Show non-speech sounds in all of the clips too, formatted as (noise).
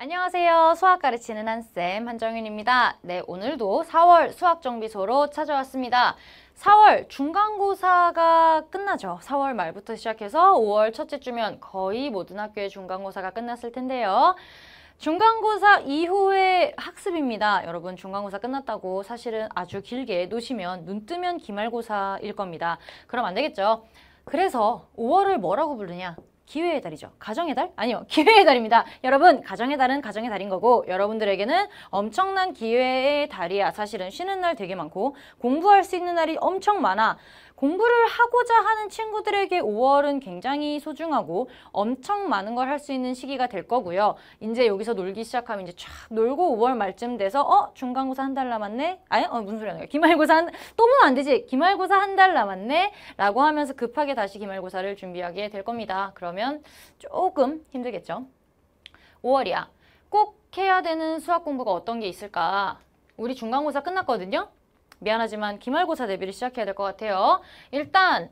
안녕하세요. 수학 가르치는 한쌤 한정윤입니다. 네, 오늘도 4월 수학 정비소로 찾아왔습니다. 4월 중간고사가 끝나죠. 4월 말부터 시작해서 5월 첫째 주면 거의 모든 학교의 중간고사가 끝났을 텐데요. 중간고사 이후의 학습입니다. 여러분 중간고사 끝났다고 사실은 아주 길게 놓으시면 눈뜨면 기말고사일 겁니다. 그럼 안 되겠죠. 그래서 5월을 뭐라고 부르냐? 기회의 달이죠. 가정의 달? 아니요. 기회의 달입니다. 여러분 가정의 달은 가정의 달인 거고 여러분들에게는 엄청난 기회의 달이야. 사실은 쉬는 날 되게 많고 공부할 수 있는 날이 엄청 많아. 공부를 하고자 하는 친구들에게 5월은 굉장히 소중하고 엄청 많은 걸 할 수 있는 시기가 될 거고요. 이제 여기서 놀기 시작하면 이제 쫙 놀고 5월 말쯤 돼서 어? 중간고사 한 달 남았네? 아니, 어, 무슨 소리 하는 거야? 기말고사 한, 또 보면 뭐 안 되지. 기말고사 한 달 남았네? 라고 하면서 급하게 다시 기말고사를 준비하게 될 겁니다. 그러면 조금 힘들겠죠. 5월이야. 꼭 해야 되는 수학 공부가 어떤 게 있을까? 우리 중간고사 끝났거든요? 미안하지만 기말고사 대비를 시작해야 될 것 같아요. 일단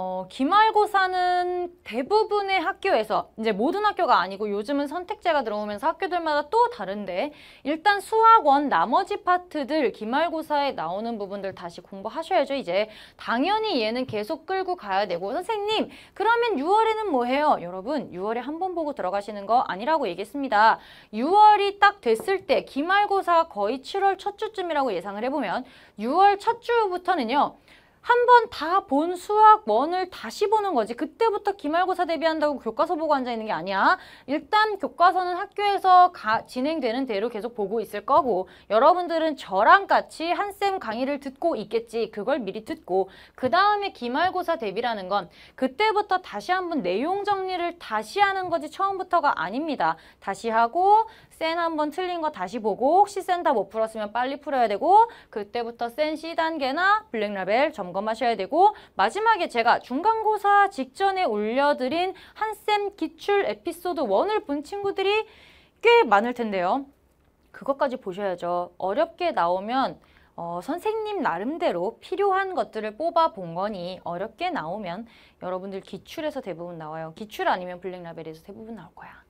어, 기말고사는 대부분의 학교에서 이제 모든 학교가 아니고 요즘은 선택제가 들어오면서 학교들마다 또 다른데 일단 수학원 나머지 파트들 기말고사에 나오는 부분들 다시 공부하셔야죠 이제 당연히 얘는 계속 끌고 가야 되고 선생님 그러면 6월에는 뭐 해요? 여러분 6월에 한 번 보고 들어가시는 거 아니라고 얘기했습니다 6월이 딱 됐을 때 기말고사 거의 7월 첫 주쯤이라고 예상을 해보면 6월 첫 주부터는요 한번다본수학1을 다시 보는 거지. 그때부터 기말고사 대비한다고 교과서 보고 앉아 있는 게 아니야. 일단 교과서는 학교에서 가, 진행되는 대로 계속 보고 있을 거고 여러분들은 저랑 같이 한 쌤 강의를 듣고 있겠지. 그걸 미리 듣고 그 다음에 기말고사 대비라는 건 그때부터 다시 한번 내용 정리를 다시 하는 거지 처음부터가 아닙니다. 다시 하고 센한번 틀린 거 다시 보고 혹시 센 다 못 풀었으면 빨리 풀어야 되고 그때부터 센 C단계나 블랙라벨 점검하셔야 되고 마지막에 제가 중간고사 직전에 올려드린 한쌤 기출 에피소드 원을본 친구들이 꽤 많을 텐데요. 그것까지 보셔야죠. 어렵게 나오면 어, 선생님 나름대로 필요한 것들을 뽑아 본 거니 어렵게 나오면 여러분들 기출에서 대부분 나와요. 기출 아니면 블랙라벨에서 대부분 나올 거야.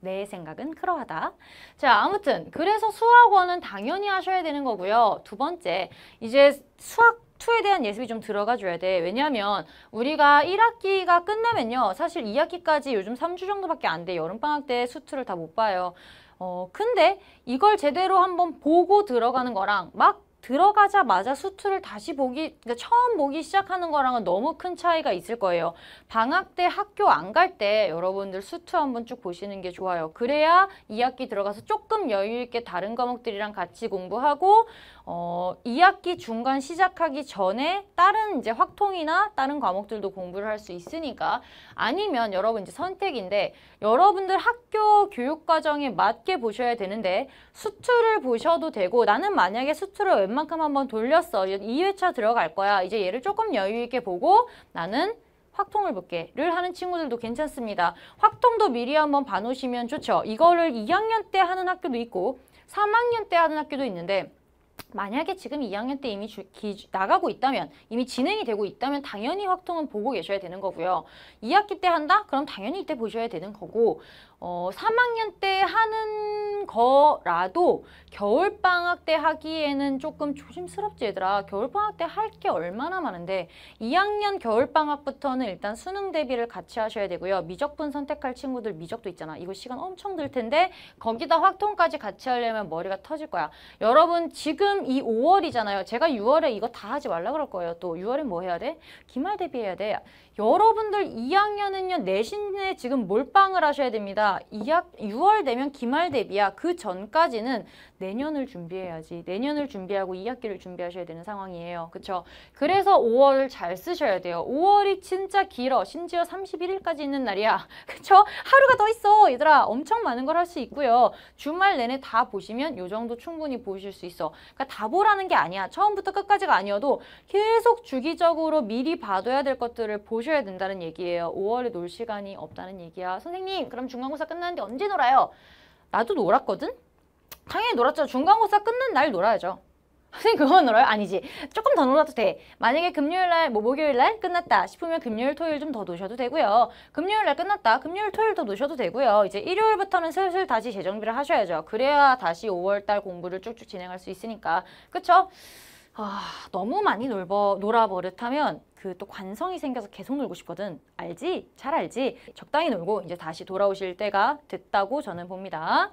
내 생각은 그러하다. 자, 아무튼 그래서 수학원은 당연히 하셔야 되는 거고요. 두 번째, 이제 수학 2에 대한 예습이 좀 들어가 줘야 돼. 왜냐하면 우리가 1학기가 끝나면요. 사실 2학기까지 요즘 3주 정도밖에 안 돼. 여름방학 때 수투를 다 못 봐요. 어, 근데 이걸 제대로 한번 보고 들어가는 거랑 막 들어가자마자 수트를 다시 보기 그러니까 처음 보기 시작하는 거랑은 너무 큰 차이가 있을 거예요. 방학 때 학교 안 갈 때 여러분들 수트 한번 쭉 보시는 게 좋아요. 그래야 2학기 들어가서 조금 여유 있게 다른 과목들이랑 같이 공부하고 어, 2학기 중간 시작하기 전에 다른 이제 확통이나 다른 과목들도 공부를 할 수 있으니까 아니면 여러분 이제 선택인데 여러분들 학교 교육과정에 맞게 보셔야 되는데 수투를 보셔도 되고 나는 만약에 수투를 웬만큼 한번 돌렸어. 2회차 들어갈 거야. 이제 얘를 조금 여유 있게 보고 나는 확통을 볼게를 하는 친구들도 괜찮습니다. 확통도 미리 한번 봐놓으시면 좋죠. 이거를 2학년 때 하는 학교도 있고 3학년 때 하는 학교도 있는데 만약에 지금 2학년 때 이미 주, 기, 나가고 있다면 이미 진행이 되고 있다면 당연히 확통은 보고 계셔야 되는 거고요. 2학기 때 한다? 그럼 당연히 이때 보셔야 되는 거고 어, 3학년 때 하는 거라도 겨울방학 때 하기에는 조금 조심스럽지 얘들아 겨울방학 때 할 게 얼마나 많은데 2학년 겨울방학부터는 일단 수능 대비를 같이 하셔야 되고요 미적분 선택할 친구들 미적도 있잖아 이거 시간 엄청 들 텐데 거기다 확통까지 같이 하려면 머리가 터질 거야 여러분 지금 이 5월이잖아요 제가 6월에 이거 다 하지 말라 그럴 거예요 또6월엔뭐 해야 돼? 기말 대비해야 돼 여러분들 2학년은요 내신에 지금 몰빵을 하셔야 됩니다. 2학 6월 되면 기말 대비야. 그 전까지는 내년을 준비해야지. 내년을 준비하고 2학기를 준비하셔야 되는 상황이에요. 그렇죠? 그래서 5월을 잘 쓰셔야 돼요. 5월이 진짜 길어. 심지어 31일까지 있는 날이야. (laughs) 그렇죠? 하루가 더 있어. 얘들아 엄청 많은 걸 할 수 있고요. 주말 내내 다 보시면 요 정도 충분히 보실 수 있어. 그러니까 다 보라는 게 아니야. 처음부터 끝까지가 아니어도 계속 주기적으로 미리 봐둬야 될 것들을 보시 보셔야 된다는 얘기예요. 5월에 놀 시간이 없다는 얘기야. 선생님 그럼 중간고사 끝났는데 언제 놀아요? 나도 놀았거든? 당연히 놀았죠. 중간고사 끝난 날 놀아야죠. (laughs) 선생님 그거만 놀아요? 아니지. 조금 더 놀아도 돼. 만약에 금요일날, 뭐 목요일날 끝났다 싶으면 금요일, 토요일 좀더 노셔도 되고요. 금요일날 끝났다. 금요일, 토요일 더 노셔도 되고요. 이제 일요일부터는 슬슬 다시 재정비를 하셔야죠. 그래야 다시 5월달 공부를 쭉쭉 진행할 수 있으니까. 그쵸? 아, 너무 많이 놀버, 놀아버릇하면 그 또 관성이 생겨서 계속 놀고 싶거든. 알지? 잘 알지? 적당히 놀고 이제 다시 돌아오실 때가 됐다고 저는 봅니다.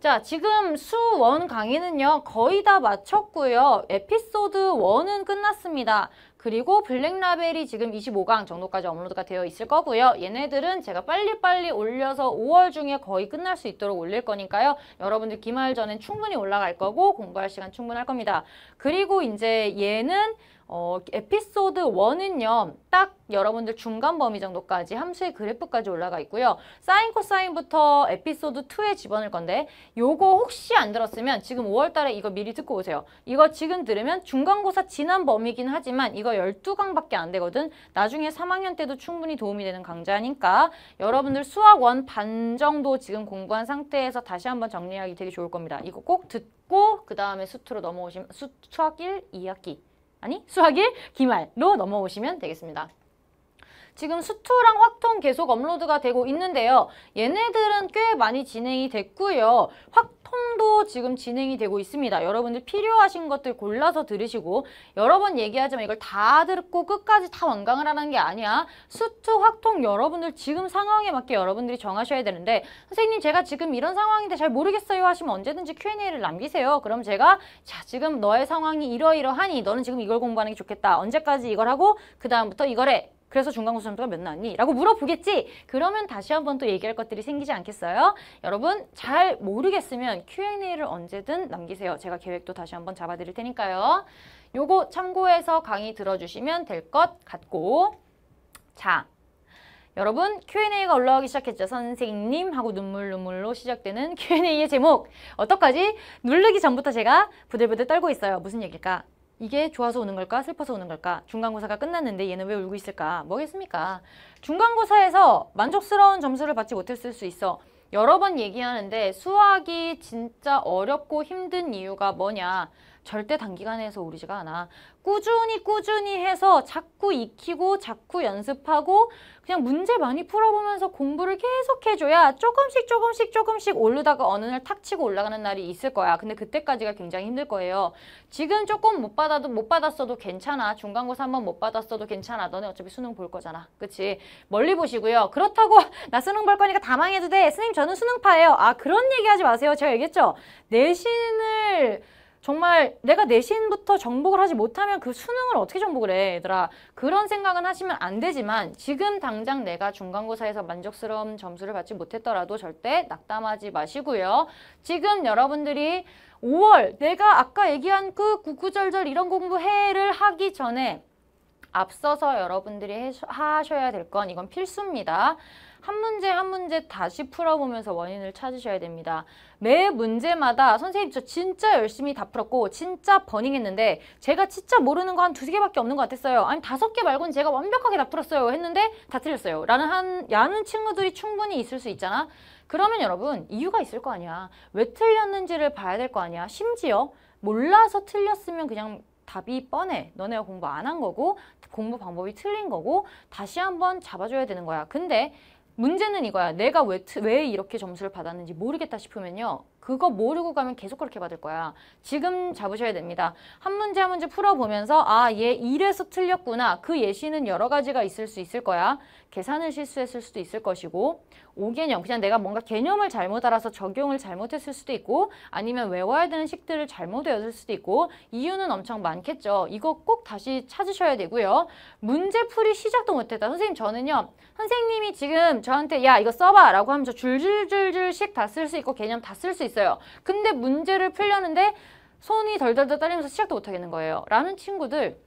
자, 지금 수, 원 강의는요. 거의 다 마쳤고요. 에피소드 1은 끝났습니다. 그리고 블랙라벨이 지금 25강 정도까지 업로드가 되어 있을 거고요. 얘네들은 제가 빨리빨리 올려서 5월 중에 거의 끝날 수 있도록 올릴 거니까요. 여러분들 기말 전엔 충분히 올라갈 거고 공부할 시간 충분할 겁니다. 그리고 이제 얘는 어, 에피소드 1은요. 딱 여러분들 중간 범위 정도까지 함수의 그래프까지 올라가 있고요. 사인 코사인부터 에피소드 2에 집어넣을 건데 요거 혹시 안 들었으면 지금 5월 달에 이거 미리 듣고 오세요. 이거 지금 들으면 중간고사 지난 범위긴 하지만 이거 12강밖에 안 되거든. 나중에 3학년 때도 충분히 도움이 되는 강좌니까 여러분들 수학 1반 정도 지금 공부한 상태에서 다시 한번 정리하기 되게 좋을 겁니다. 이거 꼭 듣고 그 다음에 수트로 넘어오시면 수, 수학 1, 2학기 아니 수학 1 기말로 넘어오시면 되겠습니다. 지금 수투랑 확통 계속 업로드가 되고 있는데요. 얘네들은 꽤 많이 진행이 됐고요. 확 소통도 지금 진행이 되고 있습니다. 여러분들 필요하신 것들 골라서 들으시고 여러 번 얘기하지만 이걸 다 듣고 끝까지 다 완강을 하는 게 아니야. 수투, 확통 여러분들 지금 상황에 맞게 여러분들이 정하셔야 되는데 선생님 제가 지금 이런 상황인데 잘 모르겠어요 하시면 언제든지 Q&A를 남기세요. 그럼 제가 자 지금 너의 상황이 이러이러하니 너는 지금 이걸 공부하는 게 좋겠다. 언제까지 이걸 하고 그 다음부터 이걸 해. 그래서 중간고사 점수가 몇 나왔니? 라고 물어보겠지? 그러면 다시 한번 또 얘기할 것들이 생기지 않겠어요? 여러분 잘 모르겠으면 Q&A를 언제든 남기세요. 제가 계획도 다시 한번 잡아드릴 테니까요. 요거 참고해서 강의 들어주시면 될 것 같고 자 여러분 Q&A가 올라오기 시작했죠. 선생님 하고 눈물 눈물로 시작되는 Q&A의 제목 어떡하지? 누르기 전부터 제가 부들부들 떨고 있어요. 무슨 얘기일까? 이게 좋아서 우는 걸까 슬퍼서 우는 걸까 중간고사가 끝났는데 얘는 왜 울고 있을까 뭐겠습니까 중간고사에서 만족스러운 점수를 받지 못했을 수 있어 여러 번 얘기하는데 수학이 진짜 어렵고 힘든 이유가 뭐냐 절대 단기간에 서 오르지가 않아. 꾸준히 꾸준히 해서 자꾸 익히고 자꾸 연습하고 그냥 문제 많이 풀어보면서 공부를 계속 해줘야 조금씩 조금씩 조금씩 오르다가 어느 날 탁 치고 올라가는 날이 있을 거야. 근데 그때까지가 굉장히 힘들 거예요. 지금 조금 못 받아도 못 받았어도 괜찮아. 중간고사 한번 못 받았어도 괜찮아. 너네 어차피 수능 볼 거잖아. 그치? 멀리 보시고요. 그렇다고 (laughs) 나 수능 볼 거니까 다 망해도 돼. 선생님 저는 수능파예요. 아 그런 얘기하지 마세요. 제가 얘기했죠? 내신을 정말 내가 내신부터 정복을 하지 못하면 그 수능을 어떻게 정복을 해 얘들아 그런 생각은 하시면 안 되지만 지금 당장 내가 중간고사에서 만족스러운 점수를 받지 못했더라도 절대 낙담하지 마시고요 지금 여러분들이 5월 내가 아까 얘기한 그 구구절절 이런 공부해를 하기 전에 앞서서 여러분들이 하셔야 될 건 이건 필수입니다. 한 문제 한 문제 다시 풀어보면서 원인을 찾으셔야 됩니다. 매 문제마다 선생님 저 진짜 열심히 다 풀었고 진짜 버닝했는데 제가 진짜 모르는 거 한 두세 개밖에 없는 것 같았어요. 아니 다섯 개 말고는 제가 완벽하게 다 풀었어요 했는데 다 틀렸어요. 라는 한 야는 친구들이 충분히 있을 수 있잖아. 그러면 여러분 이유가 있을 거 아니야. 왜 틀렸는지를 봐야 될 거 아니야. 심지어 몰라서 틀렸으면 그냥 답이 뻔해. 너네가 공부 안 한 거고 공부 방법이 틀린 거고 다시 한번 잡아줘야 되는 거야. 근데 문제는 이거야. 내가 왜, 왜 이렇게 점수를 받았는지 모르겠다 싶으면요. 그거 모르고 가면 계속 그렇게 받을 거야. 지금 잡으셔야 됩니다. 한 문제 한 문제 풀어보면서 아, 얘 이래서 틀렸구나. 그 예시는 여러 가지가 있을 수 있을 거야. 계산을 실수했을 수도 있을 것이고 5개념, 그냥 내가 뭔가 개념을 잘못 알아서 적용을 잘못했을 수도 있고 아니면 외워야 되는 식들을 잘못 외웠을 수도 있고 이유는 엄청 많겠죠. 이거 꼭 다시 찾으셔야 되고요. 문제풀이 시작도 못했다. 선생님 저는요. 선생님이 지금 저한테 야 이거 써봐 라고 하면 서 줄줄줄줄씩 다 쓸 수 있고 개념 다 쓸 수 있어요. 있어요. 근데 문제를 풀려는데 손이 덜덜덜 떨리면서 시작도 못하겠는 거예요. 라는 친구들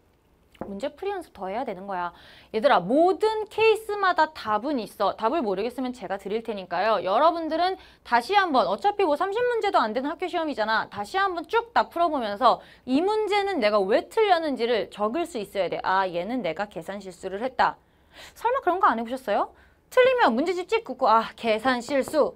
문제 풀이 연습 더 해야 되는 거야. 얘들아 모든 케이스마다 답은 있어. 답을 모르겠으면 제가 드릴 테니까요. 여러분들은 다시 한번 어차피 뭐 30문제도 안 되는 학교 시험이잖아. 다시 한번 쭉 다 풀어보면서 이 문제는 내가 왜 틀렸는지를 적을 수 있어야 돼. 아 얘는 내가 계산 실수를 했다. 설마 그런 거 안 해보셨어요? 틀리면 문제집 찍고 아 계산 실수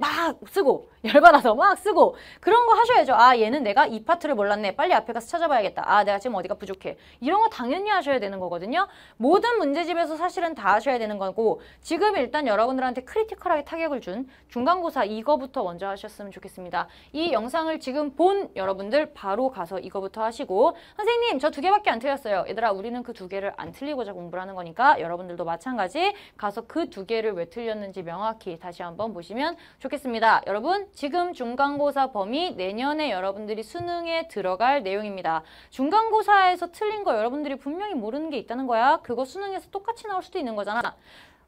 막 쓰고 (laughs) 열받아서 막 쓰고 그런 거 하셔야죠. 아 얘는 내가 이 파트를 몰랐네. 빨리 앞에 가서 찾아봐야겠다. 아 내가 지금 어디가 부족해. 이런 거 당연히 하셔야 되는 거거든요. 모든 문제집에서 사실은 다 하셔야 되는 거고 지금 일단 여러분들한테 크리티컬하게 타격을 준 중간고사 이거부터 먼저 하셨으면 좋겠습니다. 이 영상을 지금 본 여러분들 바로 가서 이거부터 하시고 선생님 저 두 개밖에 안 틀렸어요. 얘들아 우리는 그 두 개를 안 틀리고자 공부를 하는 거니까 여러분들도 마찬가지 가서 그 두 개를 왜 틀렸는지 명확히 다시 한번 보시면 좋겠습니다. 좋겠습니다. 여러분 지금 중간고사 범위 내년에 여러분들이 수능에 들어갈 내용입니다. 중간고사에서 틀린 거 여러분들이 분명히 모르는 게 있다는 거야. 그거 수능에서 똑같이 나올 수도 있는 거잖아.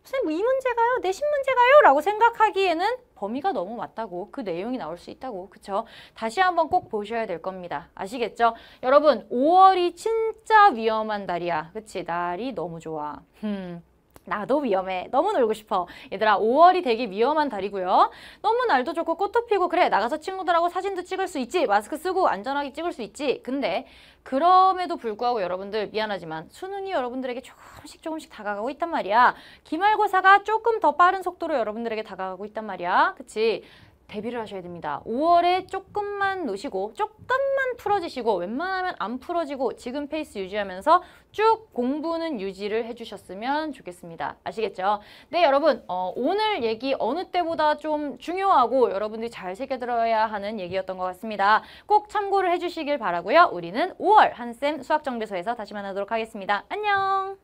선생님 뭐 이 문제가요? 내신 문제가요? 라고 생각하기에는 범위가 너무 맞다고 그 내용이 나올 수 있다고 그쵸? 다시 한번 꼭 보셔야 될 겁니다. 아시겠죠? 여러분 5월이 진짜 위험한 달이야. 그치? 날이 너무 좋아. 흠. 나도 위험해. 너무 놀고 싶어. 얘들아 5월이 되게 위험한 달이고요. 너무 날도 좋고 꽃도 피고 그래 나가서 친구들하고 사진도 찍을 수 있지. 마스크 쓰고 안전하게 찍을 수 있지. 근데 그럼에도 불구하고 여러분들 미안하지만 수능이 여러분들에게 조금씩 조금씩 다가가고 있단 말이야. 기말고사가 조금 더 빠른 속도로 여러분들에게 다가가고 있단 말이야. 그치? 대비를 하셔야 됩니다. 5월에 조금만 놓으시고 조금만 풀어지시고 웬만하면 안 풀어지고 지금 페이스 유지하면서 쭉 공부는 유지를 해주셨으면 좋겠습니다. 아시겠죠? 네 여러분 어, 오늘 얘기 어느 때보다 좀 중요하고 여러분들이 잘 새겨들어야 하는 얘기였던 것 같습니다. 꼭 참고를 해주시길 바라고요. 우리는 5월 한쌤 수학정비소에서 다시 만나도록 하겠습니다. 안녕!